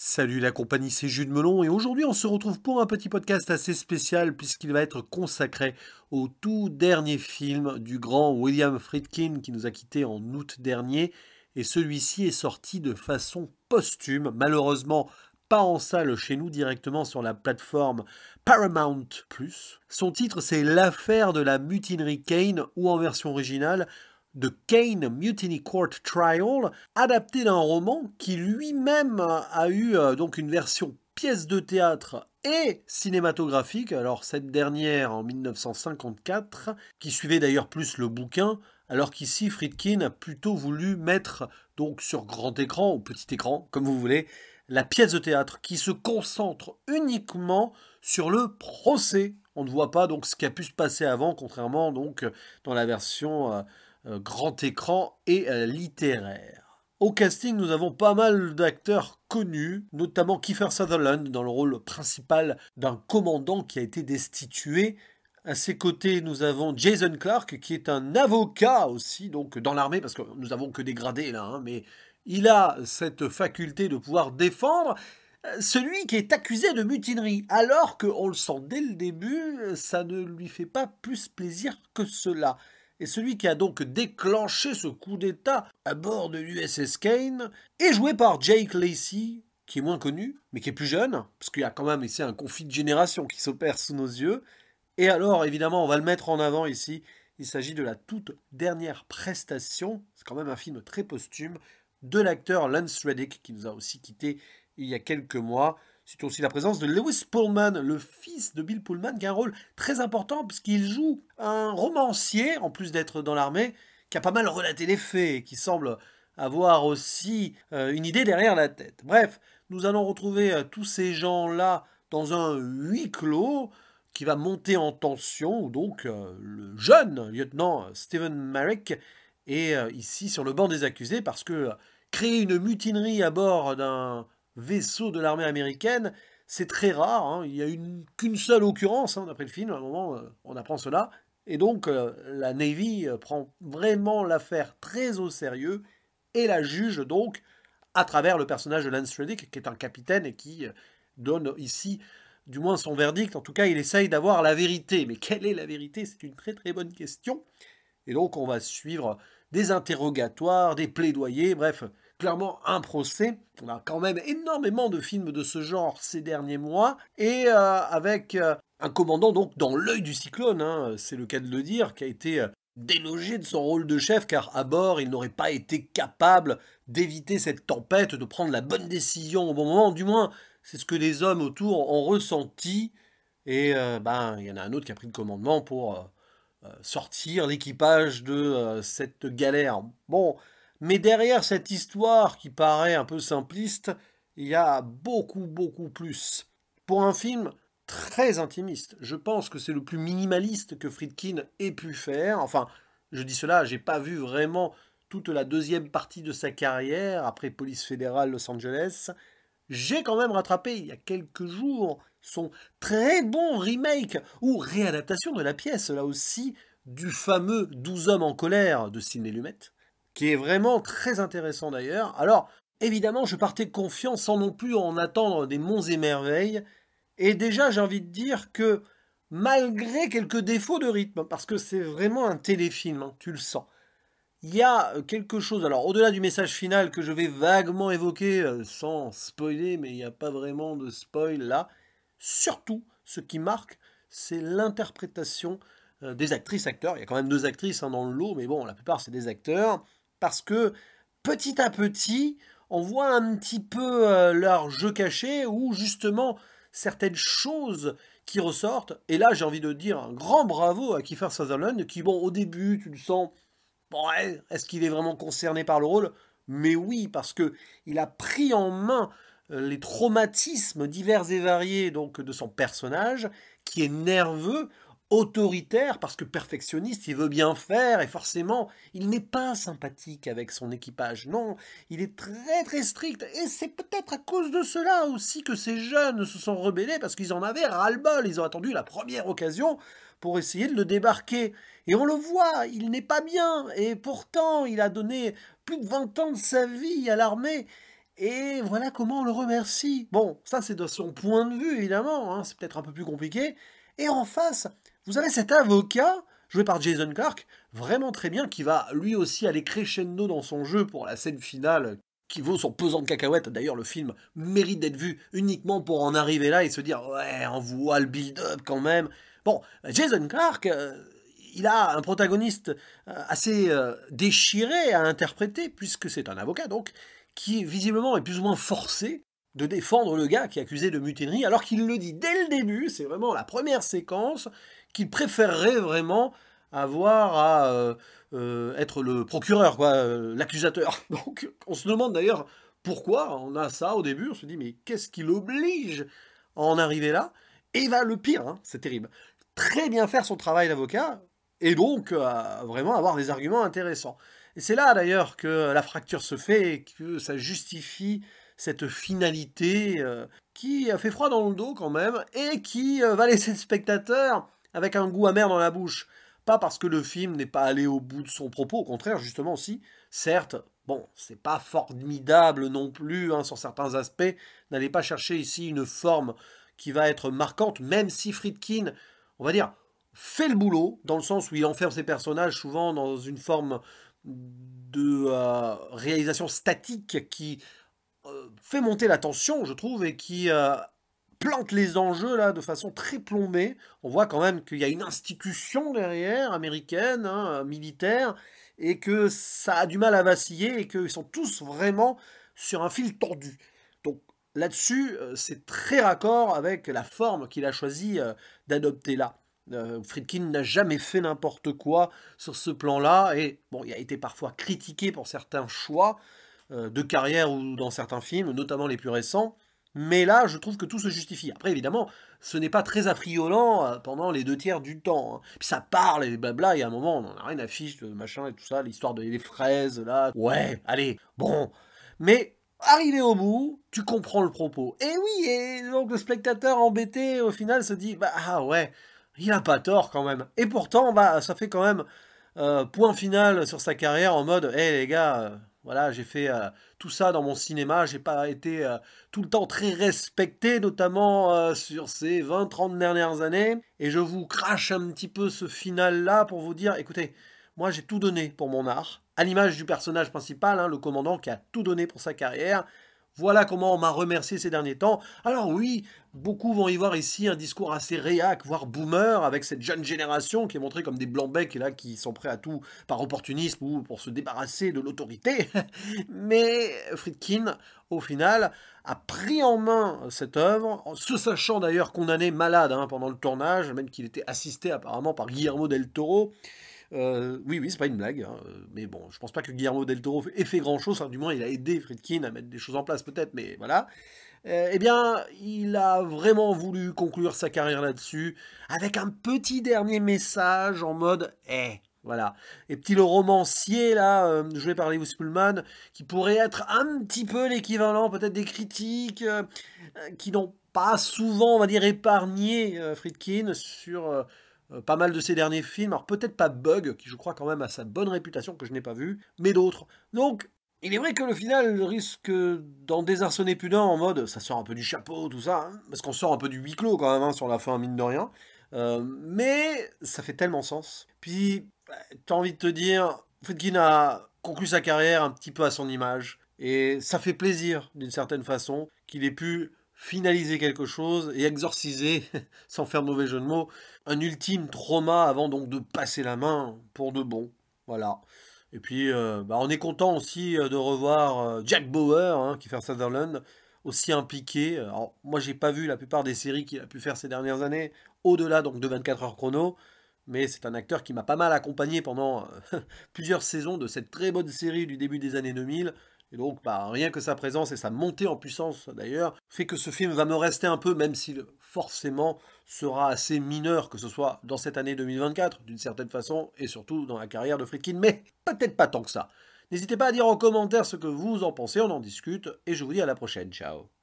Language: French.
Salut la compagnie, c'est Jude Melon et aujourd'hui on se retrouve pour un petit podcast assez spécial puisqu'il va être consacré au tout dernier film du grand William Friedkin qui nous a quittés en août dernier et celui-ci est sorti de façon posthume, malheureusement pas en salle chez nous directement sur la plateforme Paramount ⁇ Son titre c'est L'affaire de la mutinerie Kane ou en version originale de Kane Mutiny Court Trial, adapté d'un roman qui lui-même a eu euh, donc une version pièce de théâtre et cinématographique, alors cette dernière en 1954, qui suivait d'ailleurs plus le bouquin, alors qu'ici Friedkin a plutôt voulu mettre donc sur grand écran ou petit écran, comme vous voulez, la pièce de théâtre qui se concentre uniquement sur le procès. On ne voit pas donc ce qui a pu se passer avant, contrairement donc dans la version euh, euh, grand écran et euh, littéraire. Au casting, nous avons pas mal d'acteurs connus, notamment Kiefer Sutherland dans le rôle principal d'un commandant qui a été destitué. À ses côtés, nous avons Jason Clark, qui est un avocat aussi, donc dans l'armée, parce que nous n'avons que des gradés là, hein, mais il a cette faculté de pouvoir défendre euh, celui qui est accusé de mutinerie, alors qu'on le sent dès le début, ça ne lui fait pas plus plaisir que cela et celui qui a donc déclenché ce coup d'État à bord de l'USS Kane est joué par Jake Lacey, qui est moins connu, mais qui est plus jeune, parce qu'il y a quand même ici un conflit de génération qui s'opère sous nos yeux. Et alors, évidemment, on va le mettre en avant ici. Il s'agit de la toute dernière prestation, c'est quand même un film très posthume, de l'acteur Lance Reddick, qui nous a aussi quittés il y a quelques mois. C'est aussi la présence de Lewis Pullman, le fils de Bill Pullman, qui a un rôle très important puisqu'il joue un romancier, en plus d'être dans l'armée, qui a pas mal relaté les faits, qui semble avoir aussi euh, une idée derrière la tête. Bref, nous allons retrouver euh, tous ces gens-là dans un huis clos qui va monter en tension, donc euh, le jeune lieutenant Stephen Merrick est ici sur le banc des accusés parce que créer une mutinerie à bord d'un vaisseau de l'armée américaine. C'est très rare, hein. il n'y a qu'une seule occurrence, hein, d'après le film, à un moment euh, on apprend cela. Et donc euh, la Navy euh, prend vraiment l'affaire très au sérieux et la juge donc à travers le personnage de Lance Reddick, qui est un capitaine et qui donne ici du moins son verdict. En tout cas, il essaye d'avoir la vérité. Mais quelle est la vérité C'est une très très bonne question. Et donc on va suivre des interrogatoires, des plaidoyers, bref, clairement un procès. On a quand même énormément de films de ce genre ces derniers mois. Et euh, avec euh, un commandant donc dans l'œil du cyclone, hein, c'est le cas de le dire, qui a été euh, délogé de son rôle de chef car à bord il n'aurait pas été capable d'éviter cette tempête, de prendre la bonne décision au bon moment. Du moins, c'est ce que les hommes autour ont ressenti. Et ben, il y en a un autre qui a pris le commandement pour sortir l'équipage de cette galère. Bon, mais derrière cette histoire qui paraît un peu simpliste, il y a beaucoup, beaucoup plus. Pour un film très intimiste, je pense que c'est le plus minimaliste que Friedkin ait pu faire. Enfin, je dis cela, j'ai pas vu vraiment toute la deuxième partie de sa carrière, après Police fédérale Los Angeles. J'ai quand même rattrapé, il y a quelques jours, son très bon remake ou réadaptation de la pièce, là aussi, du fameux 12 hommes en colère de Sidney Lumet qui est vraiment très intéressant d'ailleurs. Alors, évidemment, je partais confiant sans non plus en attendre des monts et merveilles. Et déjà, j'ai envie de dire que malgré quelques défauts de rythme, parce que c'est vraiment un téléfilm, hein, tu le sens. Il y a euh, quelque chose, alors au-delà du message final que je vais vaguement évoquer euh, sans spoiler, mais il n'y a pas vraiment de spoil là, surtout ce qui marque, c'est l'interprétation euh, des actrices-acteurs. Il y a quand même deux actrices hein, dans le lot, mais bon, la plupart c'est des acteurs parce que petit à petit, on voit un petit peu euh, leur jeu caché ou justement certaines choses qui ressortent. Et là, j'ai envie de dire un grand bravo à Kiefer Sutherland qui, bon, au début, tu le sens, bon, est-ce qu'il est vraiment concerné par le rôle Mais oui, parce que il a pris en main euh, les traumatismes divers et variés donc de son personnage qui est nerveux autoritaire parce que perfectionniste, il veut bien faire et forcément, il n'est pas sympathique avec son équipage. Non, il est très très strict et c'est peut-être à cause de cela aussi que ces jeunes se sont rebellés parce qu'ils en avaient ras-le-bol, ils ont attendu la première occasion pour essayer de le débarquer. Et on le voit, il n'est pas bien et pourtant, il a donné plus de 20 ans de sa vie à l'armée. Et voilà comment on le remercie. Bon, ça c'est de son point de vue évidemment, hein, c'est peut-être un peu plus compliqué, et en face, vous avez cet avocat joué par Jason Clark, vraiment très bien, qui va lui aussi aller crescendo dans son jeu pour la scène finale qui vaut son pesant de cacahuètes. D'ailleurs, le film mérite d'être vu uniquement pour en arriver là et se dire ouais, on voit le build-up quand même. Bon, Jason Clark, euh, il a un protagoniste euh, assez euh, déchiré à interpréter puisque c'est un avocat donc qui visiblement est plus ou moins forcé de défendre le gars qui est accusé de mutinerie alors qu'il le dit dès le début. C'est vraiment la première séquence qu'il préférerait vraiment avoir à euh, euh, être le procureur, euh, l'accusateur. Donc on se demande d'ailleurs pourquoi on a ça au début, on se dit mais qu'est-ce qui l'oblige à en arriver là Et va le pire, hein, c'est terrible, très bien faire son travail d'avocat, et donc vraiment avoir des arguments intéressants. Et c'est là d'ailleurs que la fracture se fait et que ça justifie cette finalité qui a fait froid dans le dos quand même et qui va laisser le spectateur avec un goût amer dans la bouche. Pas parce que le film n'est pas allé au bout de son propos, au contraire, justement, si, certes, bon, c'est pas formidable non plus hein, sur certains aspects, n'allez pas chercher ici une forme qui va être marquante, même si Friedkin, on va dire, fait le boulot, dans le sens où il enferme ses personnages souvent dans une forme de euh, réalisation statique qui euh, fait monter la tension, je trouve, et qui euh, plante les enjeux là de façon très plombée. On voit quand même qu'il y a une institution derrière, américaine, hein, militaire, et que ça a du mal à vaciller et qu'ils sont tous vraiment sur un fil tordu. Donc là-dessus, euh, c'est très raccord avec la forme qu'il a choisi euh, d'adopter là. Euh, Friedkin n'a jamais fait n'importe quoi sur ce plan-là, et bon, il a été parfois critiqué pour certains choix de carrière ou dans certains films, notamment les plus récents. Mais là, je trouve que tout se justifie. Après, évidemment, ce n'est pas très affriolant euh, pendant les deux tiers du temps. Hein. Puis ça parle et blabla, et à un moment, on n'en a rien à machin et tout ça, l'histoire des fraises, là. Ouais, allez, bon. Mais arrivé au bout, tu comprends le propos. Et oui, et donc le spectateur embêté, au final, se dit, bah ah ouais, il n'a pas tort quand même. Et pourtant, bah, ça fait quand même euh, point final sur sa carrière en mode, hé eh, les gars, euh, voilà, j'ai fait euh, tout ça dans mon cinéma, j'ai pas été euh, tout le temps très respecté, notamment euh, sur ces 20-30 dernières années. Et je vous crache un petit peu ce final-là pour vous dire, écoutez, moi j'ai tout donné pour mon art, à l'image du personnage principal, hein, le commandant qui a tout donné pour sa carrière, voilà comment on m'a remercié ces derniers temps. Alors oui, beaucoup vont y voir ici un discours assez réac, voire boomer, avec cette jeune génération qui est montrée comme des blancs-becs là qui sont prêts à tout par opportunisme ou pour se débarrasser de l'autorité. Mais Friedkin, au final, a pris en main cette œuvre, se sachant d'ailleurs condamné malade hein, pendant le tournage, même qu'il était assisté apparemment par Guillermo del Toro. Euh, oui, oui, c'est pas une blague. Hein, euh, mais bon, je pense pas que Guillermo del Toro ait fait grand chose. Du moins, il a aidé Friedkin à mettre des choses en place, peut-être, mais voilà. Euh, eh bien, il a vraiment voulu conclure sa carrière là-dessus avec un petit dernier message en mode Eh, voilà. Et petit le romancier, là, euh, joué par Lewis Pullman, qui pourrait être un petit peu l'équivalent peut-être des critiques qui n'ont pas souvent, on va dire, épargné Friedkin sur euh, pas mal de ses derniers films, alors peut-être pas Bug, qui je crois quand même a sa bonne réputation, que je n'ai pas vu, mais d'autres. Donc, il est vrai que le final risque d'en désarçonner plus d'un en mode ça sort un peu du chapeau, tout ça, hein, parce qu'on sort un peu du huis clos quand même hein, sur la fin, mine de rien. Euh, mais ça fait tellement sens. Puis, tu bah, t'as envie de te dire, Fedkin a conclu sa carrière un petit peu à son image. Et ça fait plaisir, d'une certaine façon, qu'il ait pu finaliser quelque chose et exorciser, sans faire mauvais jeu de mots, un ultime trauma avant donc de passer la main pour de bon. Voilà. Et puis, euh, bah, on est content aussi euh, de revoir euh, Jack Bauer, hein, qui fait Sutherland, aussi impliqué. Alors, moi, j'ai pas vu la plupart des séries qu'il a pu faire ces dernières années, au-delà donc de 24 heures chrono mais c'est un acteur qui m'a pas mal accompagné pendant euh, plusieurs saisons de cette très bonne série du début des années 2000. Et donc, bah, rien que sa présence et sa montée en puissance d'ailleurs, fait que ce film va me rester un peu, même s'il forcément sera assez mineur, que ce soit dans cette année 2024, d'une certaine façon, et surtout dans la carrière de Friedkin, mais peut-être pas tant que ça. N'hésitez pas à dire en commentaire ce que vous en pensez, on en discute, et je vous dis à la prochaine, ciao